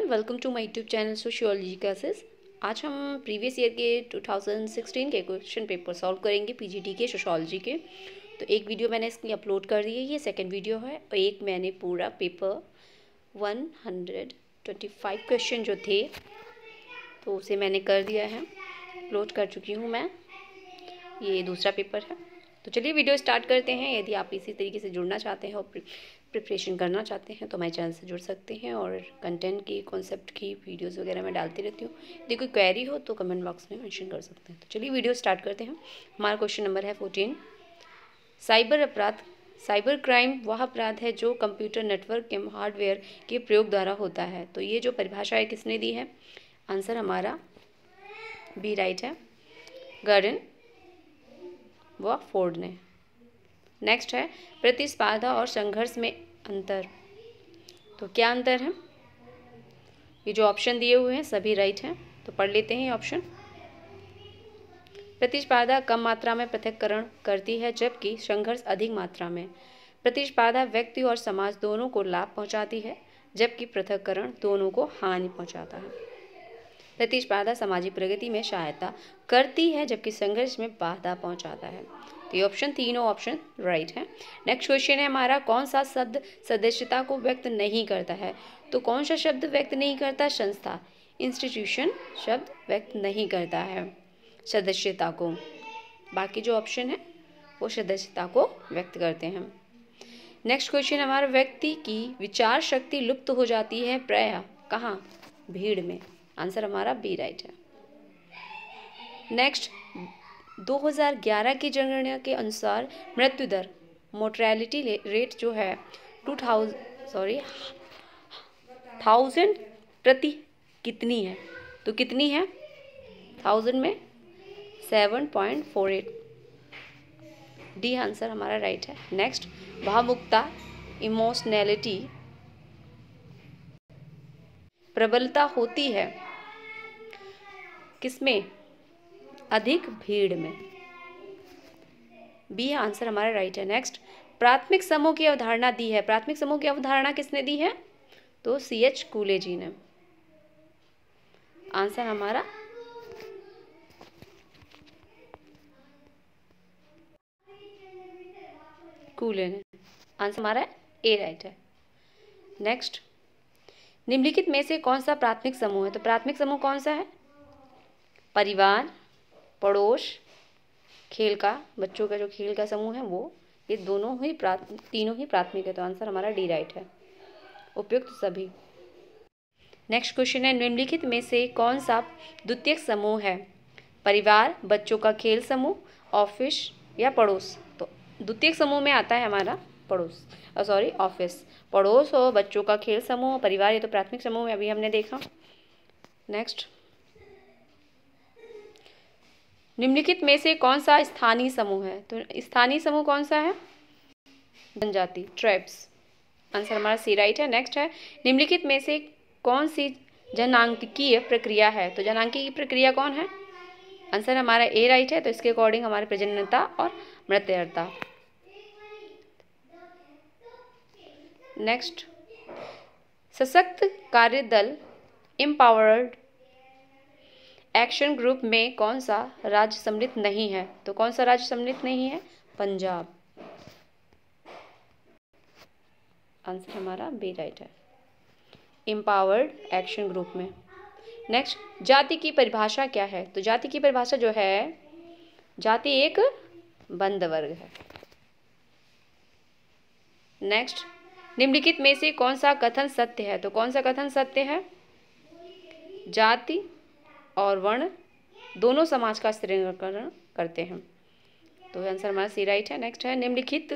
everyone welcome to my YouTube channel sociology classes आज हम previous year के 2016 के क्वेश्चन पेपर सॉल्व करेंगे पीजीटी के सोशोलॉजी के तो एक वीडियो मैंने इसकी अपलोड कर दी है ये सेकंड वीडियो है और एक मैंने पूरा पेपर 125 क्वेश्चन जो थे तो उसे मैंने कर दिया है अपलोड कर चुकी हूँ मैं ये दूसरा पेपर है तो चलिए वीडियो स्टार्ट करते हैं यदि आप इसी तरीके से जुड़ना चाहते हैं और प्रिपरेशन करना चाहते हैं तो हमारे चैनल से जुड़ सकते हैं और कंटेंट की कॉन्सेप्ट की वीडियोस वगैरह मैं डालती रहती हूँ यदि कोई क्वेरी हो तो कमेंट बॉक्स में मेंशन कर सकते हैं तो चलिए वीडियो स्टार्ट करते हैं हमारा क्वेश्चन नंबर है फोर्टीन साइबर अपराध साइबर क्राइम वह अपराध है जो कंप्यूटर नेटवर्क के हार्डवेयर के प्रयोग द्वारा होता है तो ये जो परिभाषा है किसने दी है आंसर हमारा बी राइट है गर्डन व फोर्ड ने नेक्स्ट है प्रतिस्पर्धा और संघर्ष में अंतर तो क्या अंतर है ये जो ऑप्शन दिए हुए हैं सभी राइट हैं तो पढ़ लेते हैं ऑप्शन प्रतिस्पर्धा कम मात्रा में पृथककरण करती है जबकि संघर्ष अधिक मात्रा में प्रतिस्पर्धा व्यक्ति और समाज दोनों को लाभ पहुंचाती है जबकि पृथककरण दोनों को हानि पहुंचाता है प्रतिस्पर्धा सामाजिक प्रगति में सहायता करती है जबकि संघर्ष में बाधा पहुंचाता है तो ये ऑप्शन तीनों ऑप्शन राइट है नेक्स्ट क्वेश्चन है हमारा कौन सा शब्द सदस्यता को व्यक्त नहीं करता है तो कौन सा शब्द व्यक्त नहीं करता संस्था इंस्टीट्यूशन शब्द व्यक्त नहीं करता है सदस्यता को बाकी जो ऑप्शन है वो सदस्यता को व्यक्त करते हैं नेक्स्ट क्वेश्चन हमारा व्यक्ति की विचार शक्ति लुप्त हो जाती है प्राय कहाँ भीड़ में आंसर हमारा बी राइट है नेक्स्ट 2011 की जनगणना के अनुसार मृत्यु दर मोटरेलिटी रेट जो है टू सॉरी थाउजेंड प्रति कितनी है तो कितनी है थाउजेंड में seven point four eight D answer हमारा राइट है नेक्स्ट भावुकता इमोशनैलिटी प्रबलता होती है किसमें अधिक भीड़ में बी आंसर हमारा राइट है नेक्स्ट प्राथमिक समूह की अवधारणा दी है प्राथमिक समूह की अवधारणा किसने दी है तो सी एच कूले जी ने आंसर हमारा कूले ने आंसर हमारा ए राइट है नेक्स्ट निम्नलिखित में से कौन सा प्राथमिक समूह है तो प्राथमिक समूह कौन सा है परिवार पड़ोस खेल का बच्चों का जो खेल का समूह है वो ये दोनों ही प्राथ तीनों ही प्राथमिक है तो आंसर हमारा डी राइट है उपयुक्त सभी नेक्स्ट क्वेश्चन है निम्नलिखित में से कौन सा द्वितीय समूह है परिवार बच्चों का खेल समूह ऑफिस या पड़ोस तो द्वितीय समूह में आता है हमारा पड़ोस सॉरी ऑफिस पड़ोस हो बच्चों का खेल समूह परिवार ये तो प्राथमिक समूह में अभी हमने देखा नेक्स्ट निम्नलिखित में से कौन सा स्थानीय समूह है तो स्थानीय समूह कौन सा है जनजाति ट्राइब्स आंसर हमारा सी राइट है नेक्स्ट है निम्नलिखित में से कौन सी जनांकीय प्रक्रिया है तो जनांकीय प्रक्रिया कौन है आंसर हमारा ए राइट है तो इसके अकॉर्डिंग हमारे प्रजननता और मृत्यता नेक्स्ट सशक्त कार्य दल एम्पावर्ड एक्शन ग्रुप में कौन सा राज्य सम्मिलित नहीं है तो कौन सा राज्य सम्मिलित नहीं है पंजाब आंसर हमारा बी राइट है इम्पावर्ड एक्शन ग्रुप में नेक्स्ट जाति की परिभाषा क्या है तो जाति की परिभाषा जो है जाति एक बंद वर्ग है नेक्स्ट निम्नलिखित में से कौन सा कथन सत्य है तो कौन सा कथन सत्य है जाति और वर्ण दोनों समाज का स्त्रीकरण करते हैं तो आंसर हमारा सी राइट है नेक्स्ट है निम्नलिखित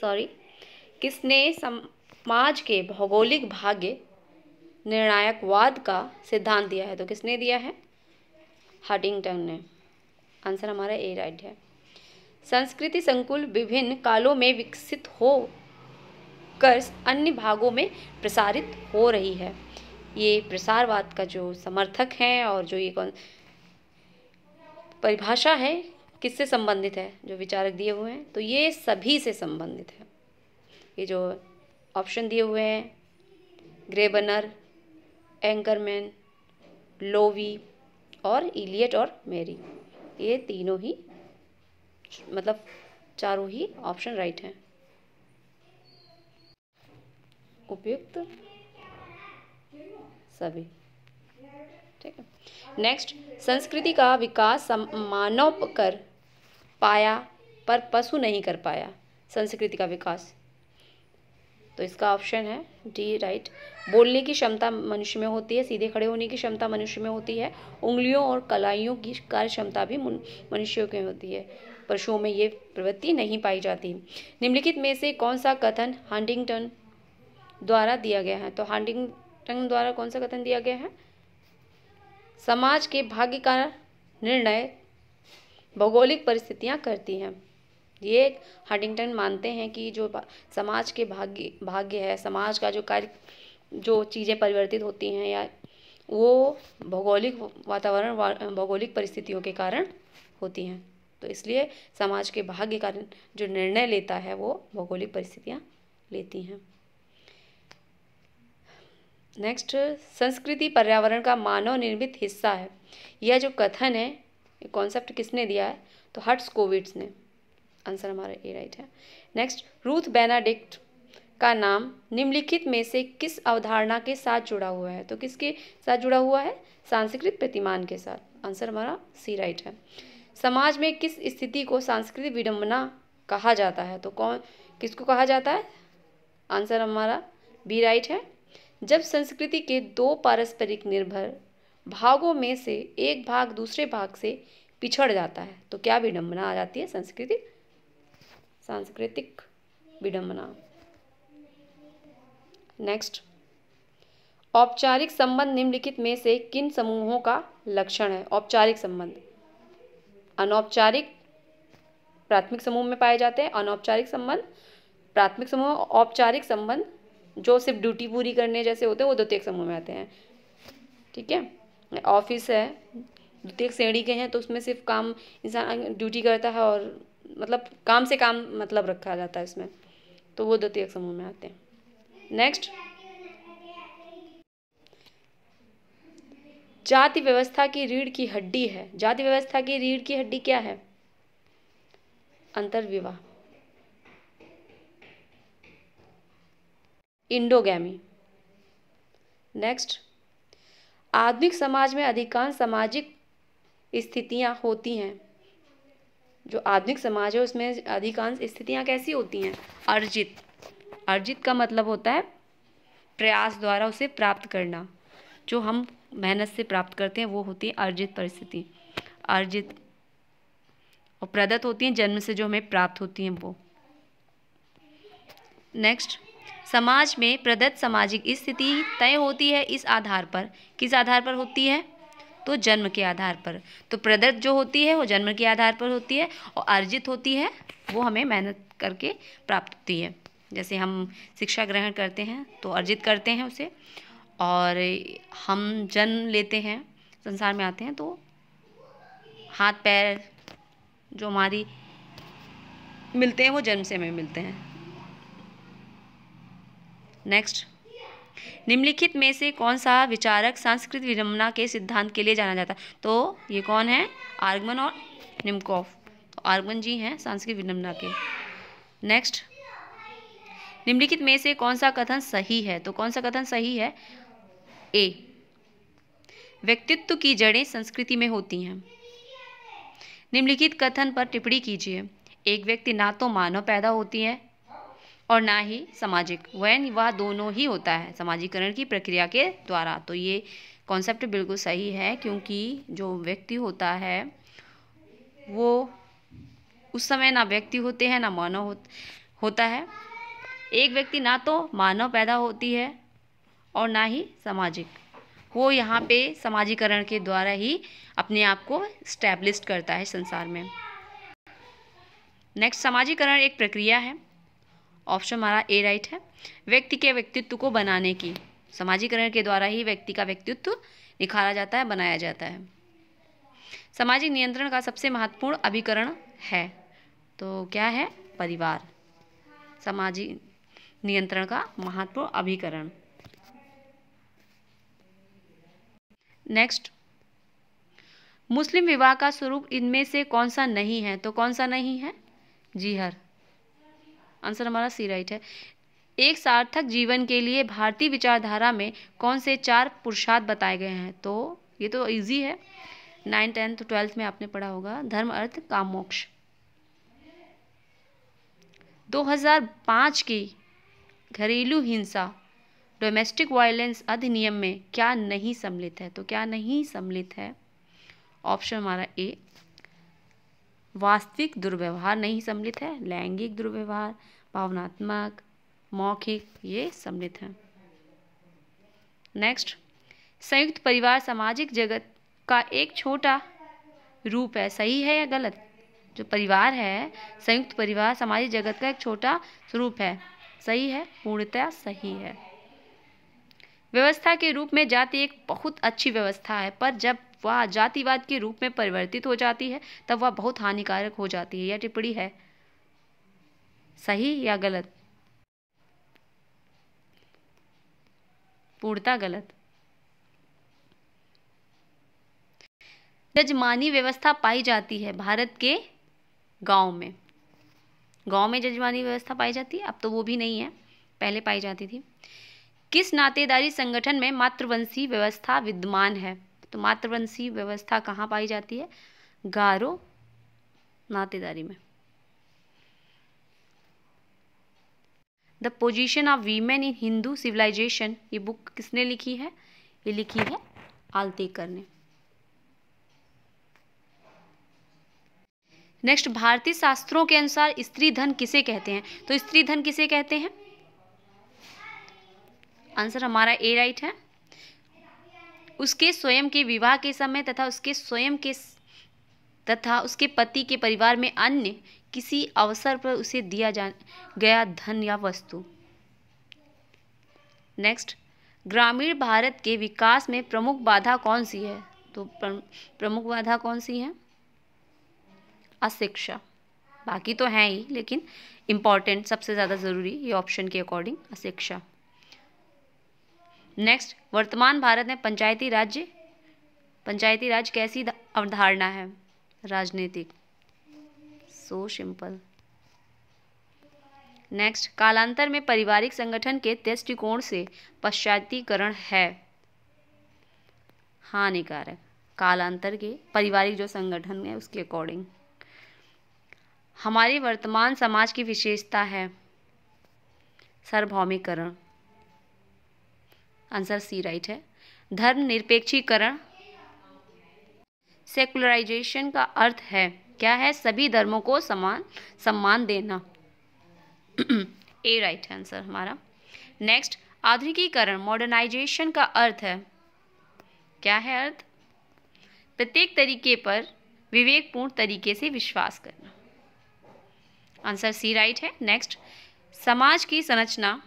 सॉरी किसने समाज के भौगोलिक भाग्य निर्णायकवाद का सिद्धांत दिया है तो किसने दिया है हार्डिंगटन ने आंसर हमारा ए राइट है संस्कृति संकुल विभिन्न कालों में विकसित हो कर अन्य भागों में प्रसारित हो रही है ये प्रसारवाद का जो समर्थक हैं और जो ये कौन परिभाषा है किससे संबंधित है जो विचारक दिए हुए हैं तो ये सभी से संबंधित है ये जो ऑप्शन दिए हुए हैं ग्रेबनर एंकरमैन लोवी और इलियट और मेरी ये तीनों ही मतलब चारों ही ऑप्शन राइट हैं उपयुक्त सभी ठीक है नेक्स्ट संस्कृति का विकास मानव कर पाया पर पशु नहीं कर पाया संस्कृति का विकास तो इसका ऑप्शन है डी राइट बोलने की क्षमता मनुष्य में होती है सीधे खड़े होने की क्षमता मनुष्य में होती है उंगलियों और कलाइयों की कार्य क्षमता भी मनुष्यों की होती है पशुओं में ये प्रवृत्ति नहीं पाई जाती निम्नलिखित में से कौन सा कथन हंडिंगटन द्वारा दिया गया है तो हंडिंग टंग द्वारा कौन सा कथन दिया गया है समाज के भाग्य का निर्णय भौगोलिक परिस्थितियां करती हैं ये हार्डिंगटन मानते हैं कि जो समाज के भाग्य भाग्य है समाज का जो कार्य जो चीज़ें परिवर्तित होती हैं या वो भौगोलिक वातावरण भौगोलिक परिस्थितियों के कारण होती हैं तो इसलिए समाज के भाग्य कारण जो निर्णय लेता है वो भौगोलिक परिस्थितियाँ लेती हैं नेक्स्ट संस्कृति पर्यावरण का मानव निर्मित हिस्सा है यह जो कथन है ये कॉन्सेप्ट किसने दिया है तो हट्स कोविड्स ने आंसर हमारा ए राइट है नेक्स्ट रूथ बेनाडिक्ट का नाम निम्नलिखित में से किस अवधारणा के साथ जुड़ा हुआ है तो किसके साथ जुड़ा हुआ है सांस्कृतिक प्रतिमान के साथ आंसर हमारा सी राइट है समाज में किस स्थिति को सांस्कृतिक विडम्बना कहा जाता है तो कौन किसको कहा जाता है आंसर हमारा बी राइट है जब संस्कृति के दो पारस्परिक निर्भर भागों में से एक भाग दूसरे भाग से पिछड़ जाता है तो क्या विडंबना आ जाती है संस्कृति सांस्कृतिक विडंबना नेक्स्ट औपचारिक संबंध निम्नलिखित में से किन समूहों का लक्षण है औपचारिक संबंध अनौपचारिक प्राथमिक समूह में पाए जाते हैं अनौपचारिक संबंध प्राथमिक समूह औपचारिक संबंध जो सिर्फ ड्यूटी पूरी करने जैसे होते हैं वो द्वितीय समूह में आते हैं ठीक है ऑफिस है द्वितीय श्रेणी के हैं तो उसमें सिर्फ काम इंसान ड्यूटी करता है और मतलब काम से काम मतलब रखा जाता है इसमें तो वो द्वितीय समूह में आते हैं नेक्स्ट जाति व्यवस्था की रीढ़ की हड्डी है जाति व्यवस्था की रीढ़ की हड्डी क्या है अंतर्विवाह इंडोगैमी नेक्स्ट आधुनिक समाज में अधिकांश सामाजिक स्थितियां होती हैं जो आधुनिक समाज है उसमें अधिकांश स्थितियां कैसी होती हैं अर्जित अर्जित का मतलब होता है प्रयास द्वारा उसे प्राप्त करना जो हम मेहनत से प्राप्त करते हैं वो होती है अर्जित परिस्थिति अर्जित और प्रदत्त होती हैं जन्म से जो हमें प्राप्त होती हैं वो नेक्स्ट समाज में प्रदत्त सामाजिक स्थिति तय होती है इस आधार पर किस आधार पर होती है तो जन्म के आधार पर तो प्रदत्त जो होती है वो जन्म के आधार पर होती है और अर्जित होती है वो हमें मेहनत करके प्राप्त होती है जैसे हम शिक्षा ग्रहण करते हैं तो अर्जित करते हैं उसे और हम जन्म लेते हैं संसार में आते हैं तो हाथ पैर जो हमारी मिलते हैं वो जन्म से हमें मिलते हैं नेक्स्ट निम्नलिखित में से कौन सा विचारक संस्कृत विडम्बना के सिद्धांत के लिए जाना जाता है तो ये कौन है आर्गमन और निम्कॉफ तो आर्गमन जी हैं संस्कृत विडम्बना के नेक्स्ट निम्नलिखित में से कौन सा कथन सही है तो कौन सा कथन सही है ए व्यक्तित्व की जड़ें संस्कृति में होती हैं निम्नलिखित कथन पर टिप्पणी कीजिए एक व्यक्ति ना तो मानव पैदा होती है और ना ही सामाजिक वैन वह दोनों ही होता है समाजीकरण की प्रक्रिया के द्वारा तो ये कॉन्सेप्ट बिल्कुल सही है क्योंकि जो व्यक्ति होता है वो उस समय ना व्यक्ति होते हैं ना मानव हो, होता है एक व्यक्ति ना तो मानव पैदा होती है और ना ही सामाजिक वो यहाँ पे समाजीकरण के द्वारा ही अपने आप को स्टैब्लिश करता है संसार में नेक्स्ट समाजीकरण एक प्रक्रिया है ऑप्शन हमारा ए राइट है व्यक्ति के व्यक्तित्व को बनाने की सामाजिकरण के द्वारा ही व्यक्ति का व्यक्तित्व निखारा जाता है बनाया जाता है सामाजिक नियंत्रण का सबसे महत्वपूर्ण अभिकरण है तो क्या है परिवार सामाजिक नियंत्रण का महत्वपूर्ण अभिकरण नेक्स्ट मुस्लिम विवाह का स्वरूप इनमें से कौन सा नहीं है तो कौन सा नहीं है जी हर आंसर हमारा सी राइट है एक सार्थक जीवन के लिए भारतीय विचारधारा में कौन से चार पुरुषार्थ बताए गए हैं तो ये तो ईजी है नाइन टेंथ ट्वेल्थ में आपने पढ़ा होगा धर्म अर्थ काम मोक्ष 2005 की घरेलू हिंसा डोमेस्टिक वायलेंस अधिनियम में क्या नहीं सम्मिलित है तो क्या नहीं सम्मिलित है ऑप्शन हमारा ए वास्तविक दुर्व्यवहार नहीं सम्मिलित है लैंगिक दुर्व्यवहार भावनात्मक मौखिक ये सम्मिलित हैं नेक्स्ट संयुक्त परिवार सामाजिक जगत का एक छोटा रूप है सही है या गलत जो परिवार है संयुक्त परिवार सामाजिक जगत का एक छोटा स्वरूप है सही है पूर्णतया सही है व्यवस्था के रूप में जाति एक बहुत अच्छी व्यवस्था है पर जब वह जातिवाद के रूप में परिवर्तित हो जाती है तब वह बहुत हानिकारक हो जाती है यह टिप्पणी है सही या गलत पूर्णता गलत जजमानी व्यवस्था पाई जाती है भारत के गांव में गांव में जजमानी व्यवस्था पाई जाती है अब तो वो भी नहीं है पहले पाई जाती थी किस नातेदारी संगठन में मातृवंशी व्यवस्था विद्यमान है तो मातृवंशी व्यवस्था कहाँ पाई जाती है गारो नातेदारी में the position of women in Hindu civilisation ये बुक किसने लिखी है ये लिखी है आलतेकर ने नेक्स्ट भारतीय शास्त्रों के अनुसार स्त्री धन किसे कहते हैं तो स्त्री धन किसे कहते हैं आंसर हमारा ए राइट है उसके स्वयं के विवाह के समय तथा उसके स्वयं के तथा उसके पति के परिवार में अन्य किसी अवसर पर उसे दिया जा गया धन या वस्तु नेक्स्ट ग्रामीण भारत के विकास में प्रमुख बाधा कौन सी है तो प्रमुख बाधा कौन सी है अशिक्षा बाकी तो हैं ही लेकिन इम्पॉर्टेंट सबसे ज़्यादा ज़रूरी ये ऑप्शन के अकॉर्डिंग अशिक्षा नेक्स्ट वर्तमान भारत में पंचायती राज्य पंचायती राज कैसी अवधारणा है राजनीतिक सो सिंपल नेक्स्ट कालांतर में पारिवारिक संगठन के दृष्टिकोण से पश्चातीकरण है हानिकारक कालांतर के पारिवारिक जो संगठन है उसके अकॉर्डिंग हमारी वर्तमान समाज की विशेषता है सार्वभौमिकरण आंसर सी राइट है निरपेक्षीकरण सेकुलराइजेशन का अर्थ है क्या है सभी धर्मों को समान सम्मान देना ए राइट है आंसर हमारा नेक्स्ट आधुनिकीकरण मॉडर्नाइजेशन का अर्थ है क्या है अर्थ प्रत्येक तरीके पर विवेकपूर्ण तरीके से विश्वास करना आंसर सी राइट है नेक्स्ट समाज की संरचना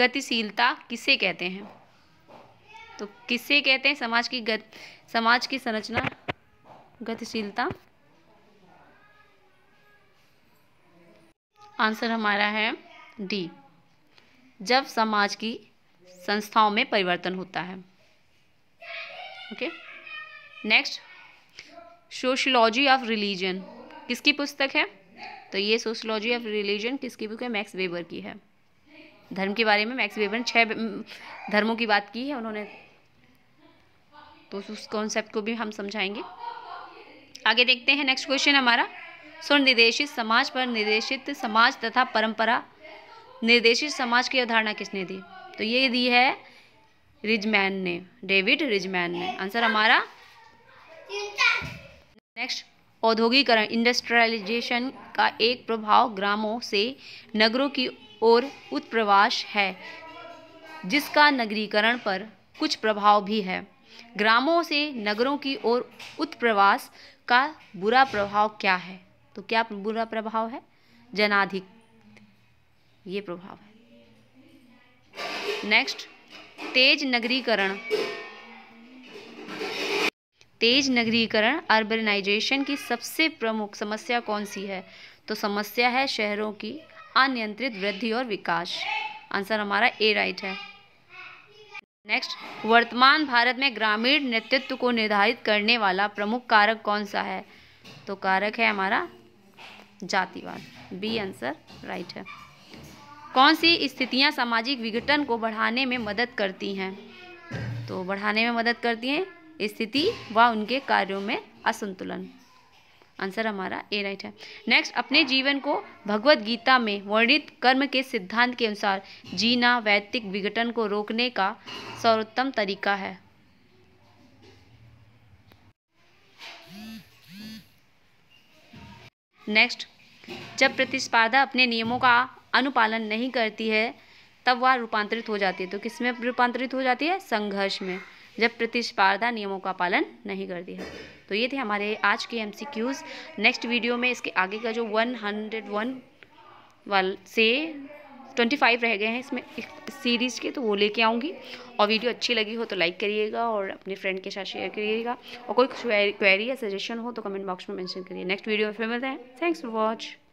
गतिशीलता किसे कहते हैं तो किसे कहते हैं समाज की गत समाज की संरचना गतिशीलता आंसर हमारा है डी जब समाज की संस्थाओं में परिवर्तन होता है okay next sociology of religion किसकी पुस्तक है तो ये सोशियोलॉजी ऑफ रिलीजन किसकी बुक है मैक्स वेबर की है धर्म के बारे में मैक्स वेबर ने छः धर्मों की बात की है उन्होंने तो उस कॉन्सेप्ट को भी हम समझाएंगे आगे देखते हैं नेक्स्ट क्वेश्चन हमारा स्वनिर्देशित समाज पर निर्देशित समाज तथा परंपरा निर्देशित समाज की अवधारणा किसने दी तो ये दी है रिजमैन ने डेविड रिजमैन ने आंसर हमारा नेक्स्ट औद्योगिकरण इंडस्ट्रियलाइजेशन का एक प्रभाव ग्रामों से नगरों की ओर उत्प्रवास है जिसका नगरीकरण पर कुछ प्रभाव भी है ग्रामों से नगरों की ओर उत्प्रवास का बुरा प्रभाव क्या है तो क्या बुरा प्रभाव है जनाधिक ये प्रभाव है नेक्स्ट तेज नगरीकरण तेज नगरीकरण अर्बनाइजेशन की सबसे प्रमुख समस्या कौन सी है तो समस्या है शहरों की अनियंत्रित वृद्धि और विकास आंसर हमारा ए राइट है नेक्स्ट वर्तमान भारत में ग्रामीण नेतृत्व को निर्धारित करने वाला प्रमुख कारक कौन सा है तो कारक है हमारा जातिवाद बी आंसर राइट है कौन सी स्थितियां सामाजिक विघटन को बढ़ाने में मदद करती हैं तो बढ़ाने में मदद करती हैं स्थिति व उनके कार्यों में असंतुलन आंसर हमारा ए राइट है नेक्स्ट अपने जीवन को भगवत गीता में वर्णित कर्म के सिद्धांत के अनुसार जीना वैतिक विघटन को रोकने का सर्वोत्तम तरीका है नेक्स्ट जब प्रतिस्पर्धा अपने नियमों का अनुपालन नहीं करती है तब वह रूपांतरित हो जाती है तो किस में रूपांतरित हो जाती है संघर्ष में जब प्रतिस्पर्धा नियमों का पालन नहीं करती है तो ये थे हमारे आज के क्यूज़ नेक्स्ट वीडियो में इसके आगे का जो वन हंड्रेड वन वाल से ट्वेंटी फाइव रह गए हैं इसमें इस सीरीज़ के तो वो लेके आऊँगी और वीडियो अच्छी लगी हो तो लाइक करिएगा और अपने फ्रेंड के साथ शेयर करिएगा और कोई क्वेरी या सजेशन हो तो कमेंट बॉक्स में मेंशन करिए नेक्स्ट वीडियो में फिर मिलते हैं थैंक्स फॉर वॉच